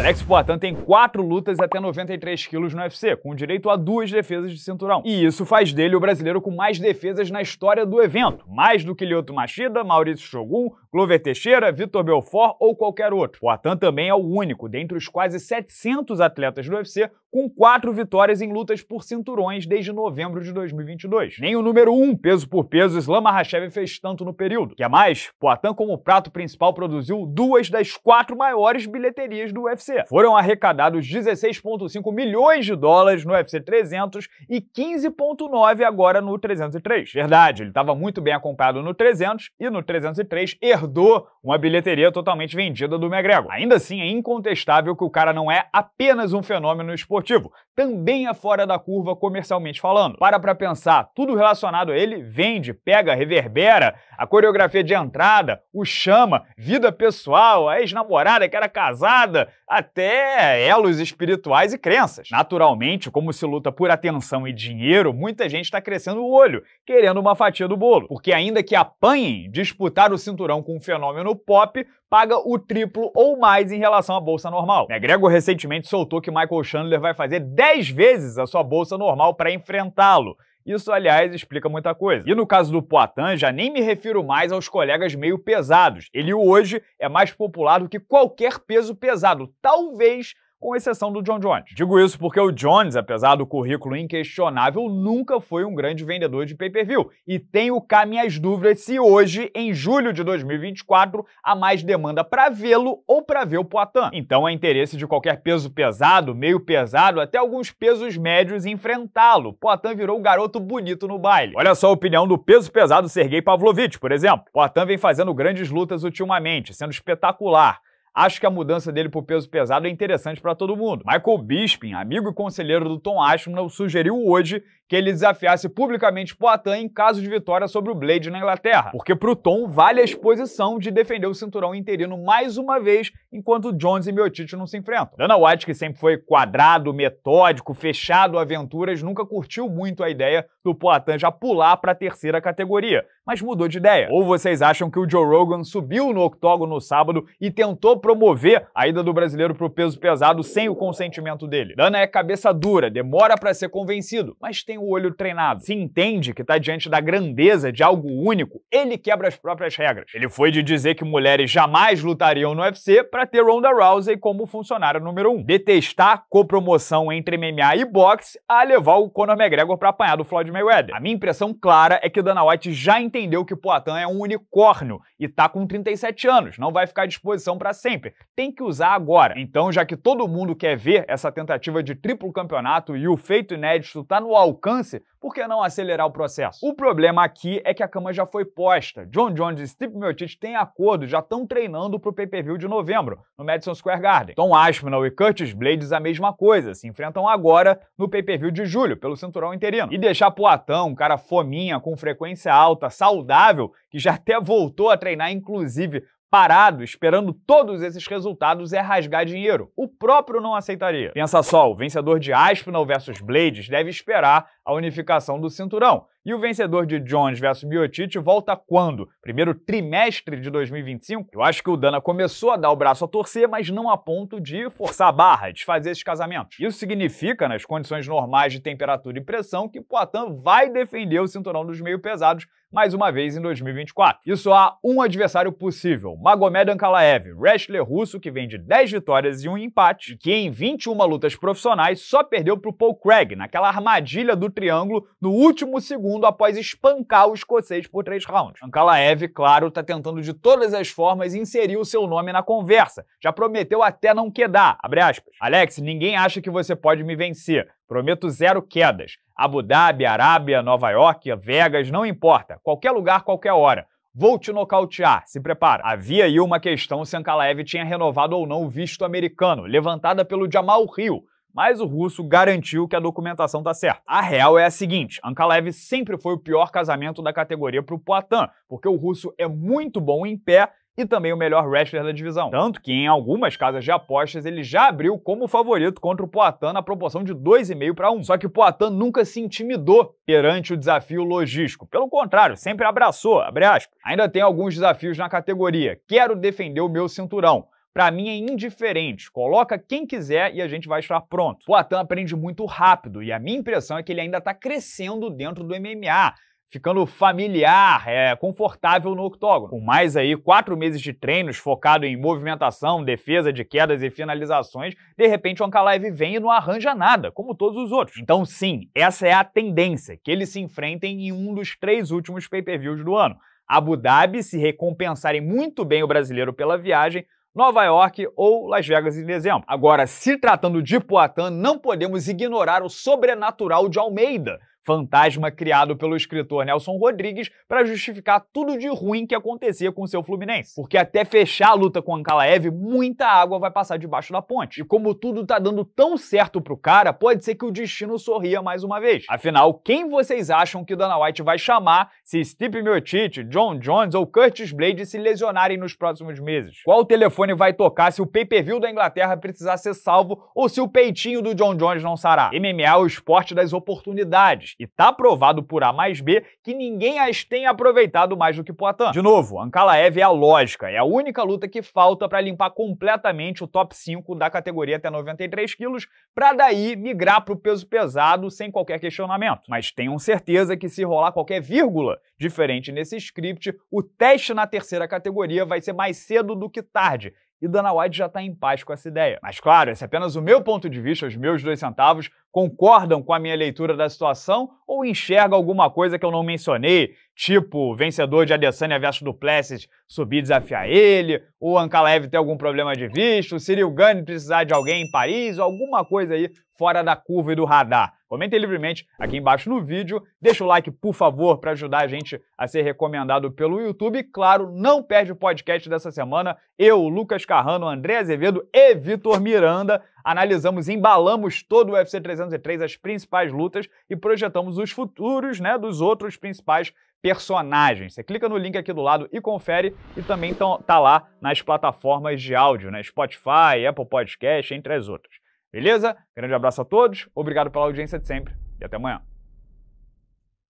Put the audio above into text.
Alex Poitin tem quatro lutas até 93 quilos no UFC, com direito a duas defesas de cinturão. E isso faz dele o brasileiro com mais defesas na história do evento, mais do que Lioto Machida, Maurício Shogun, Glover Teixeira, Vitor Belfort ou qualquer outro. Poitin também é o único dentre os quase 700 atletas do UFC com quatro vitórias em lutas por cinturões desde novembro de 2022. Nem o número um peso por peso Islam Makhachev fez tanto no período. Que a é mais, Poitin como prato principal produziu duas das quatro maiores bilheterias do UFC foram arrecadados 16,5 milhões de dólares no UFC 300 e 15,9 agora no 303. Verdade, ele estava muito bem acompanhado no 300 e no 303 herdou uma bilheteria totalmente vendida do McGregor. Ainda assim, é incontestável que o cara não é apenas um fenômeno esportivo também é fora da curva comercialmente falando. Para para pensar, tudo relacionado a ele vende, pega, reverbera, a coreografia de entrada, o chama, vida pessoal, a ex-namorada que era casada, até elos espirituais e crenças. Naturalmente, como se luta por atenção e dinheiro, muita gente está crescendo o olho, querendo uma fatia do bolo, porque ainda que apanhem, disputar o cinturão com um fenômeno pop paga o triplo ou mais em relação à bolsa normal. Né, Gregor recentemente soltou que Michael Chandler vai fazer 10 10 vezes a sua bolsa normal para enfrentá-lo. Isso, aliás, explica muita coisa. E no caso do Poitin, já nem me refiro mais aos colegas meio pesados. Ele hoje é mais popular do que qualquer peso pesado, talvez com exceção do John Jones. Digo isso porque o Jones, apesar do currículo inquestionável, nunca foi um grande vendedor de pay-per-view e tenho cá minhas dúvidas se hoje, em julho de 2024, há mais demanda para vê-lo ou para ver o Poitin. Então é interesse de qualquer peso pesado, meio pesado, até alguns pesos médios enfrentá-lo. Poitin virou o garoto bonito no baile. Olha só a opinião do peso pesado Sergei Pavlovich, por exemplo. Poitin vem fazendo grandes lutas ultimamente, sendo espetacular Acho que a mudança dele para o peso pesado é interessante para todo mundo. Michael Bisping, amigo e conselheiro do Tom Aspinall, sugeriu hoje que ele desafiasse publicamente Poitin em caso de vitória sobre o Blade na Inglaterra, porque para o Tom vale a exposição de defender o cinturão interino mais uma vez, enquanto Jones e Miotite não se enfrentam. Dana White, que sempre foi quadrado, metódico, fechado a aventuras, nunca curtiu muito a ideia do Poitin já pular para a terceira categoria, mas mudou de ideia. Ou vocês acham que o Joe Rogan subiu no octógono no sábado e tentou promover a ida do brasileiro para o peso pesado sem o consentimento dele? Dana é cabeça dura, demora para ser convencido, mas tem o olho treinado, se entende que está diante da grandeza de algo único, ele quebra as próprias regras. Ele foi de dizer que mulheres jamais lutariam no UFC para ter Ronda Rousey como funcionária número um. Detestar copromoção entre MMA e boxe a levar o Conor McGregor para apanhar do Floyd Mayweather. A minha impressão clara é que Dana White já entendeu que Poitin é um unicórnio e tá com 37 anos, não vai ficar à disposição para sempre. Tem que usar agora. Então, já que todo mundo quer ver essa tentativa de triplo campeonato e o feito inédito tá no alcance alcance, por que não acelerar o processo? O problema aqui é que a cama já foi posta. John Jones e Steve Miocic têm acordo, já estão treinando para o pay-per-view de novembro, no Madison Square Garden. Tom Aspinall e Curtis Blades a mesma coisa, se enfrentam agora no pay-per-view de julho, pelo cinturão interino. E deixar Platão, um cara fominha, com frequência alta, saudável, que já até voltou a treinar, inclusive, parado esperando todos esses resultados é rasgar dinheiro. O próprio não aceitaria. Pensa só, o vencedor de Aspinall versus Blades deve esperar a unificação do cinturão. E o vencedor de Jones versus Biotic volta quando? Primeiro trimestre de 2025? Eu acho que o Dana começou a dar o braço a torcer, mas não a ponto de forçar a barra, desfazer esses casamentos. Isso significa, nas condições normais de temperatura e pressão, que Poitin vai defender o cinturão dos meio pesados mais uma vez em 2024. E só há um adversário possível, Magomed Ankalaev, wrestler russo que vem de 10 vitórias e um empate, que em 21 lutas profissionais só perdeu para o Paul Craig, naquela armadilha do triângulo no último segundo segundo após espancar o escocês por três rounds. Ankalaev, claro, está tentando de todas as formas inserir o seu nome na conversa. Já prometeu até não quedar, abre aspas. Alex, ninguém acha que você pode me vencer. Prometo zero quedas. Abu Dhabi, Arábia, Nova York, Vegas, não importa. Qualquer lugar, qualquer hora. Vou te nocautear, se prepara. Havia aí uma questão se Ankalaev tinha renovado ou não o visto americano, levantada pelo Jamal Rio, mas o russo garantiu que a documentação tá certa. A real é a seguinte, Ankalev sempre foi o pior casamento da categoria pro Poitin, porque o russo é muito bom em pé e também o melhor wrestler da divisão. Tanto que em algumas casas de apostas ele já abriu como favorito contra o Poitin na proporção de 2,5 para 1. Só que o Poitin nunca se intimidou perante o desafio logístico. Pelo contrário, sempre abraçou, Ainda tem alguns desafios na categoria. Quero defender o meu cinturão para mim é indiferente. Coloca quem quiser e a gente vai estar pronto. O Atan aprende muito rápido e a minha impressão é que ele ainda está crescendo dentro do MMA ficando familiar, é, confortável no octógono. Com mais aí quatro meses de treinos focado em movimentação, defesa de quedas e finalizações, de repente o Ankalaev vem e não arranja nada, como todos os outros. Então sim, essa é a tendência, que eles se enfrentem em um dos três últimos pay-per-views do ano. Abu Dhabi, se recompensarem muito bem o brasileiro pela viagem, Nova York ou Las Vegas em dezembro. Agora, se tratando de Poatan, não podemos ignorar o sobrenatural de Almeida, fantasma criado pelo escritor Nelson Rodrigues para justificar tudo de ruim que acontecia com o seu Fluminense. Porque até fechar a luta com o Ancalaev, muita água vai passar debaixo da ponte. E como tudo tá dando tão certo pro cara, pode ser que o destino sorria mais uma vez. Afinal, quem vocês acham que Dana White vai chamar se Steve Miotic, John Jones ou Curtis Blade se lesionarem nos próximos meses? Qual telefone vai tocar se o pay-per-view da Inglaterra precisar ser salvo ou se o peitinho do John Jones não sará? MMA é o esporte das oportunidades. E tá provado por A mais B que ninguém as tem aproveitado mais do que Poitin. De novo, Ankalaev é a lógica, é a única luta que falta para limpar completamente o top 5 da categoria até 93 quilos, para daí migrar para o peso pesado sem qualquer questionamento. Mas tenham certeza que se rolar qualquer vírgula diferente nesse script, o teste na terceira categoria vai ser mais cedo do que tarde e Dana White já está em paz com essa ideia. Mas claro, esse é apenas o meu ponto de vista, os meus dois centavos concordam com a minha leitura da situação ou enxergam alguma coisa que eu não mencionei, tipo vencedor de Adesanya versus Duplessis subir e desafiar ele, o Ankalaev ter algum problema de visto, o Cyril Gane precisar de alguém em Paris, alguma coisa aí fora da curva e do radar. Comentem livremente aqui embaixo no vídeo, deixa o like, por favor, para ajudar a gente a ser recomendado pelo YouTube. E, claro, não perde o podcast dessa semana. Eu, Lucas Carrano, André Azevedo e Vitor Miranda analisamos, embalamos todo o UFC 303, as principais lutas e projetamos os futuros né, dos outros principais personagens. Você clica no link aqui do lado e confere e também tá lá nas plataformas de áudio, né? Spotify, Apple Podcast, entre as outras. Beleza? Grande abraço a todos, obrigado pela audiência de sempre e até amanhã.